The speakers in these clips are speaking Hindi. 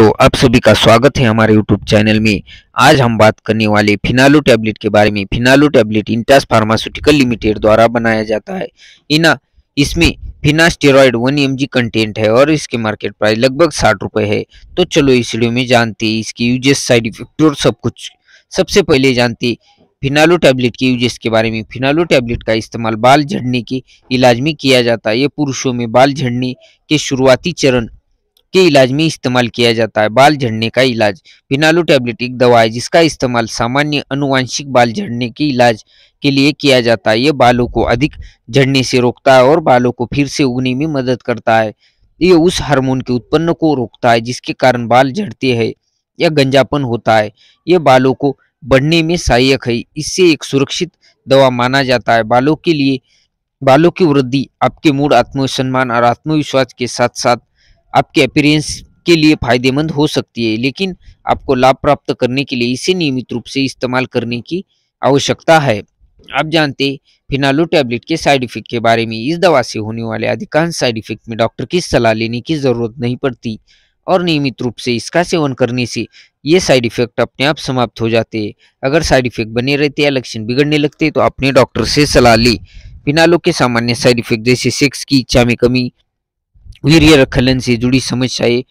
तो आप सभी का स्वागत है हमारे यूट्यूब चैनल में आज हम बात करने वाले फिनालो टैबलेट के बारे में Finalo tablet Intas pharmaceutical limited द्वारा बनाया जाता है इना इसमें फिनास्टेरॉयड वन एम कंटेंट है और इसके मार्केट प्राइस लगभग साठ रुपए है तो चलो इस वीडियो में जानते हैं इसके यूजेस साइड इफेक्ट और सब कुछ सबसे पहले जानते फिनालो टैबलेट के यूजेस के बारे में फिनालो टैबलेट का इस्तेमाल बाल झड़ने के इलाज में किया जाता है ये पुरुषों में बाल झड़ने के शुरुआती चरण के इलाज में इस्तेमाल किया जाता है बाल झड़ने का इलाज फिनालू टैबलेट एक दवा है जिसका इस्तेमाल सामान्य अनुवांशिक बाल झड़ने के इलाज के लिए किया जाता है यह बालों को अधिक झड़ने से रोकता है और बालों को फिर से उगने में मदद करता है ये उस हार्मोन के उत्पन्न को रोकता है जिसके कारण बाल झड़ते हैं या गंजापन होता है ये बालों को बढ़ने में सहायक है इससे एक सुरक्षित दवा माना जाता है बालों के लिए बालों की वृद्धि आपके मूड आत्मसम्मान और आत्मविश्वास के साथ साथ आपके अपीरेंस के लिए फायदेमंद हो सकती है लेकिन आपको लाभ प्राप्त करने के लिए इसे नियमित रूप से इस्तेमाल करने की आवश्यकता है आप जानते फिनालो टैबलेट के साइड इफेक्ट के बारे में इस दवा से होने वाले अधिकांश साइड इफेक्ट में डॉक्टर की सलाह लेने की जरूरत नहीं पड़ती और नियमित रूप से इसका सेवन करने से ये साइड इफेक्ट अपने आप समाप्त हो जाते हैं अगर साइड इफेक्ट बने रहते या लक्षण बिगड़ने लगते तो अपने डॉक्टर से सलाह ली फिनालो के सामान्य साइड इफेक्ट जैसे सेक्स की इच्छा में कमी वीर्य खलन से जुड़ी समस्याएं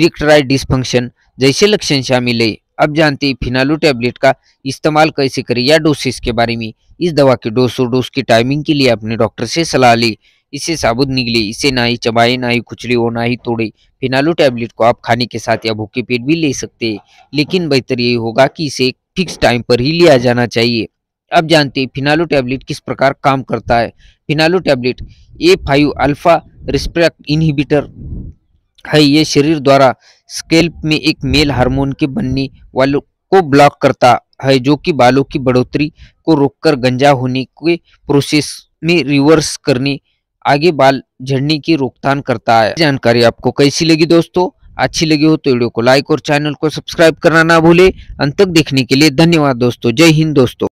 इरेक्टराइड डिस्फंक्शन जैसे लक्षण शामिल है अब जानते हैं फिनालो टैबलेट का इस्तेमाल कैसे करें या डोसेस के बारे में इस दवा के डोस और डोज की टाइमिंग के लिए अपने डॉक्टर से सलाह ली इससे साबुत निकले इसे ना ही चबाए ना ही कुचले और ना ही तोड़े फिनालो टैबलेट को आप खाने के साथ या भूखे पेट भी ले सकते हैं लेकिन बेहतर यही होगा कि इसे एक फिक्स टाइम पर ही लिया जाना चाहिए अब जानते हैं फिनालो टैबलेट किस प्रकार काम करता है Finalo tablet A five alpha respect inhibitor है ये शरीर द्वारा स्केल्प में एक मेल हार्मोन के बनने वालों को ब्लॉक करता है जो कि बालों की बढ़ोतरी को रोककर गंजा होने के प्रोसेस में रिवर्स करने आगे बाल झड़ने की रोकथाम करता है जानकारी आपको कैसी लगी दोस्तों अच्छी लगी हो तो वीडियो को लाइक और चैनल को सब्सक्राइब करना ना भूले अंत तक देखने के लिए धन्यवाद दोस्तों जय हिंद दोस्तों